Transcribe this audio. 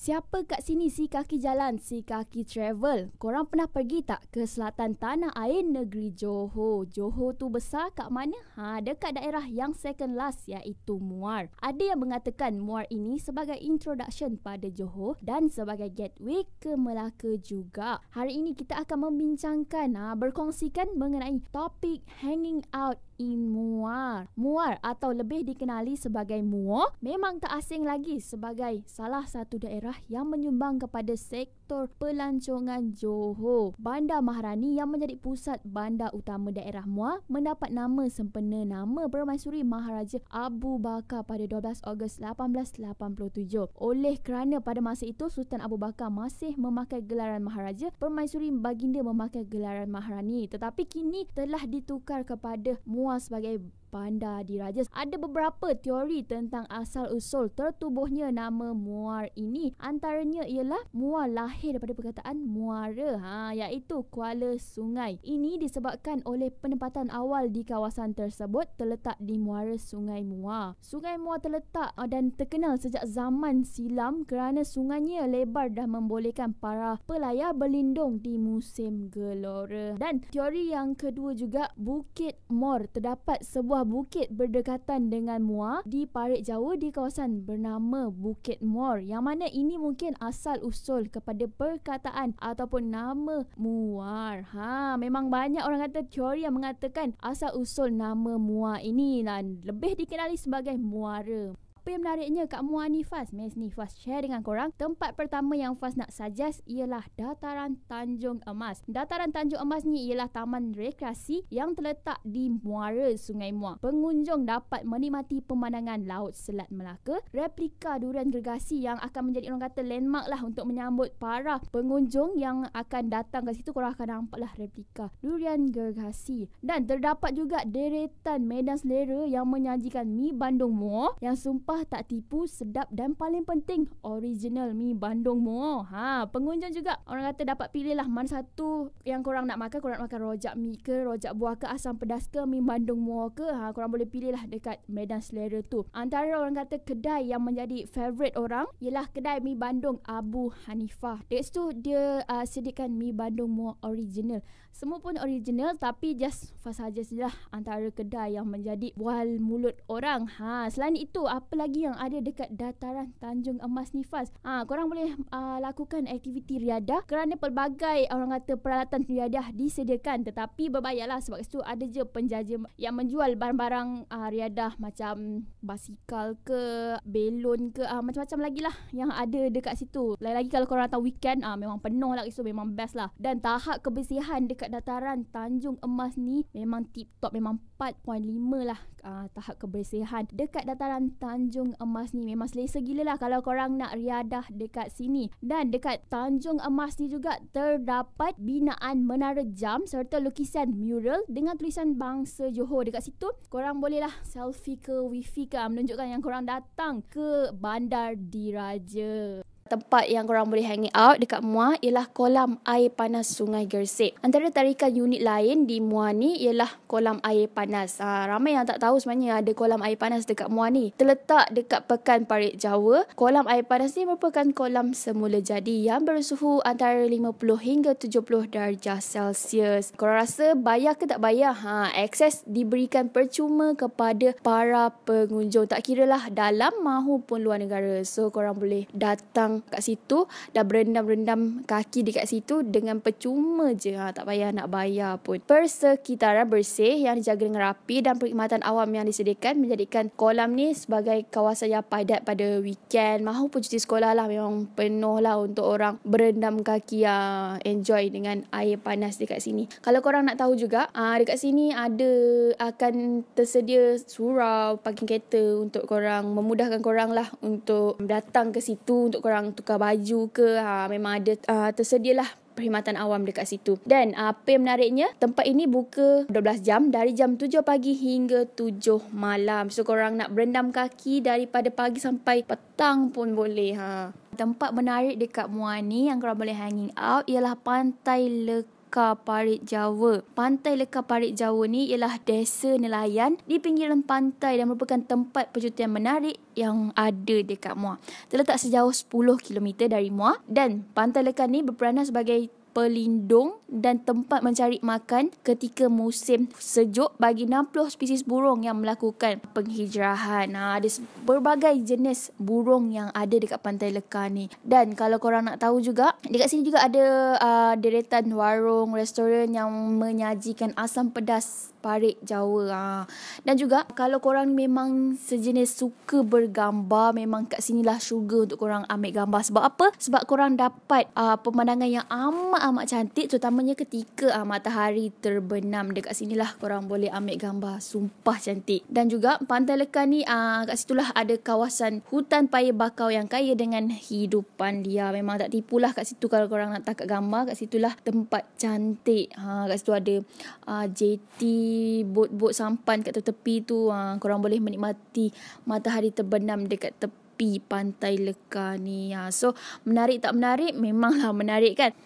Siapa kat sini si kaki jalan, si kaki travel? Korang pernah pergi tak ke selatan tanah air negeri Johor? Johor tu besar kat mana? Ha, dekat daerah yang second last iaitu Muar. Ada yang mengatakan Muar ini sebagai introduction pada Johor dan sebagai gateway ke Melaka juga. Hari ini kita akan membincangkan, ha, berkongsikan mengenai topik hanging out Imuar, Muar atau lebih dikenali sebagai muo memang tak asing lagi sebagai salah satu daerah yang menyumbang kepada sektor pelancongan Johor. Bandar Maharani yang menjadi pusat bandar utama daerah muar mendapat nama sempena nama Permaisuri Maharaja Abu Bakar pada 12 Ogos 1887. Oleh kerana pada masa itu Sultan Abu Bakar masih memakai gelaran Maharaja, Permaisuri Baginda memakai gelaran Maharani. Tetapi kini telah ditukar kepada muar semua sebagai panda diraja. Ada beberapa teori tentang asal-usul tertubuhnya nama muar ini. Antaranya ialah muar lahir daripada perkataan muara ha, iaitu kuala sungai. Ini disebabkan oleh penempatan awal di kawasan tersebut terletak di muara sungai muar. Sungai muar terletak uh, dan terkenal sejak zaman silam kerana sungainya lebar dah membolehkan para pelayar berlindung di musim gelora. Dan teori yang kedua juga Bukit Mor terdapat sebuah sebuah bukit berdekatan dengan Mua di Parit Jawa di kawasan bernama Bukit Mor yang mana ini mungkin asal usul kepada perkataan ataupun nama Muar. Ha, memang banyak orang kata teori yang mengatakan asal usul nama Mua ini dan lebih dikenali sebagai Muara. Apa yang menariknya Kak Muar ni Fas mes ni Fas share dengan korang Tempat pertama yang Fas nak suggest Ialah Dataran Tanjung Emas Dataran Tanjung Emas ni Ialah taman rekreasi Yang terletak di Muara Sungai Muar Pengunjung dapat menikmati Pemandangan Laut Selat Melaka Replika Durian Gergasi Yang akan menjadi orang kata Landmark lah Untuk menyambut para pengunjung Yang akan datang ke situ Korang akan nampak lah Replika Durian Gergasi Dan terdapat juga Deretan Medan Selera Yang menyajikan mie Bandung Muar Yang sumpah sampah tak tipu, sedap dan paling penting, original mi Bandung Mo. Ha, pengunjung juga orang kata dapat pilih lah mana satu yang korang nak makan, korang nak makan rojak mi ke, rojak buah ke, asam pedas ke, mi Bandung Mo ke. Ha, korang boleh pilih lah dekat Medan Selera tu. Antara orang kata kedai yang menjadi favorite orang ialah kedai mi Bandung Abu Hanifah. Dekat situ dia uh, sediakan mi Bandung Mo original. Semua pun original tapi just fast aja sajalah antara kedai yang menjadi wal mulut orang. Ha, selain itu apa lagi yang ada dekat dataran Tanjung Emas ni Fas ha, ah, korang boleh uh, lakukan aktiviti riadah kerana pelbagai orang kata peralatan riadah disediakan tetapi berbayarlah sebab itu ada je penjaja yang menjual barang-barang uh, riadah macam basikal ke belon ke uh, macam-macam lagi lah yang ada dekat situ lagi-lagi kalau korang datang weekend uh, memang penuh lah so memang best lah dan tahap kebersihan dekat dataran Tanjung Emas ni memang tip top memang 4.5 lah uh, tahap kebersihan dekat dataran Tanjung Emas ni memang selesa gila lah kalau korang nak riadah dekat sini dan dekat Tanjung Emas ni juga terdapat binaan menara jam serta lukisan mural dengan tulisan bangsa Johor dekat situ korang boleh lah selfie ke wifi ke ah, menunjukkan yang korang datang ke bandar diraja tempat yang korang boleh hang out dekat Mua ialah kolam air panas Sungai Gersik. Antara tarikan unit lain di Mua ni ialah kolam air panas. Ha, ramai yang tak tahu sebenarnya ada kolam air panas dekat Mua ni. Terletak dekat Pekan Parit Jawa, kolam air panas ni merupakan kolam semula jadi yang bersuhu antara 50 hingga 70 darjah Celsius. Korang rasa bayar ke tak bayar? Ha, akses diberikan percuma kepada para pengunjung. Tak kira lah dalam mahupun luar negara. So korang boleh datang kat situ dah berendam-rendam kaki dekat situ dengan percuma je ha, tak payah nak bayar pun persekitaran bersih yang dijaga dengan rapi dan perkhidmatan awam yang disediakan menjadikan kolam ni sebagai kawasan yang padat pada weekend mahupun cuti sekolah lah memang penuh lah untuk orang berendam kaki yang ha, enjoy dengan air panas dekat sini kalau korang nak tahu juga ha, dekat sini ada akan tersedia surau parking kereta untuk korang memudahkan korang lah untuk datang ke situ untuk korang tukar baju ke ha, memang ada ha, tersedia lah perkhidmatan awam dekat situ. Dan ha, apa yang menariknya, tempat ini buka 12 jam dari jam 7 pagi hingga 7 malam. So korang nak berendam kaki daripada pagi sampai petang pun boleh. Ha. Tempat menarik dekat Muani yang korang boleh hanging out ialah Pantai Lekas. Lekar Parit Jawa. Pantai Lekar Parit Jawa ni ialah desa nelayan di pinggiran pantai dan merupakan tempat percutian menarik yang ada dekat Muar. Terletak sejauh 10km dari Muar dan Pantai Lekar ni berperanan sebagai pelindung dan tempat mencari makan ketika musim sejuk bagi 60 spesies burung yang melakukan penghijrahan. Ha, ada berbagai jenis burung yang ada dekat Pantai Lekar ni. Dan kalau korang nak tahu juga, dekat sini juga ada uh, deretan warung, restoran yang menyajikan asam pedas parit Jawa. Ha. Dan juga kalau korang memang sejenis suka bergambar, memang kat sinilah syurga untuk korang ambil gambar. Sebab apa? Sebab korang dapat uh, pemandangan yang amat amat ah, cantik terutamanya ketika uh, matahari terbenam dekat sinilah korang boleh ambil gambar sumpah cantik dan juga pantai lekan ni uh, kat situlah ada kawasan hutan paya bakau yang kaya dengan hidupan dia memang tak tipu lah kat situ kalau korang nak tangkap gambar kat situlah tempat cantik ha uh, kat situ ada uh, JT bot-bot sampan kat tepi tu uh, korang boleh menikmati matahari terbenam dekat tepi pantai lekar ni. Ha. So, menarik tak menarik? Memanglah menarik kan?